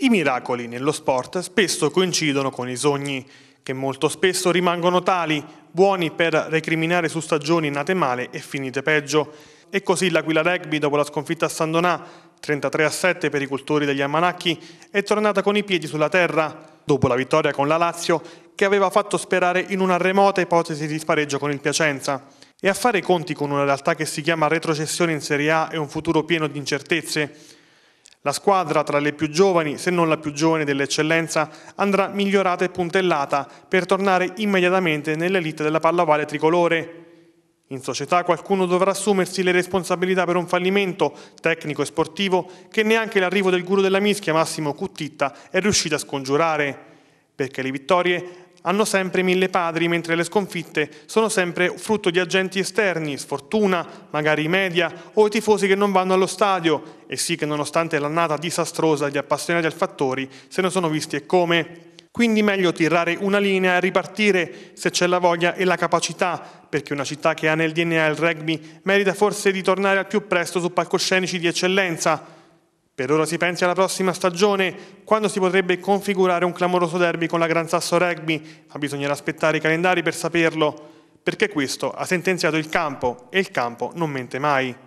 I miracoli nello sport spesso coincidono con i sogni, che molto spesso rimangono tali, buoni per recriminare su stagioni nate male e finite peggio. E così l'Aquila Rugby, dopo la sconfitta a San Donà, 33 a 7 per i cultori degli Ammanacchi, è tornata con i piedi sulla terra, dopo la vittoria con la Lazio, che aveva fatto sperare in una remota ipotesi di spareggio con il Piacenza. E a fare i conti con una realtà che si chiama retrocessione in Serie A e un futuro pieno di incertezze, la squadra tra le più giovani, se non la più giovane dell'eccellenza, andrà migliorata e puntellata per tornare immediatamente nell'elite della pallavale tricolore. In società qualcuno dovrà assumersi le responsabilità per un fallimento tecnico e sportivo che neanche l'arrivo del guru della mischia Massimo Cuttitta è riuscito a scongiurare, perché le vittorie hanno sempre mille padri, mentre le sconfitte sono sempre frutto di agenti esterni, sfortuna, magari media o i tifosi che non vanno allo stadio. E sì che nonostante l'annata disastrosa, gli appassionati al fattori se ne sono visti e come. Quindi meglio tirare una linea e ripartire se c'è la voglia e la capacità, perché una città che ha nel DNA il rugby merita forse di tornare al più presto su palcoscenici di eccellenza. Per ora si pensi alla prossima stagione, quando si potrebbe configurare un clamoroso derby con la Gran Sasso Rugby, ma bisognerà aspettare i calendari per saperlo, perché questo ha sentenziato il campo e il campo non mente mai.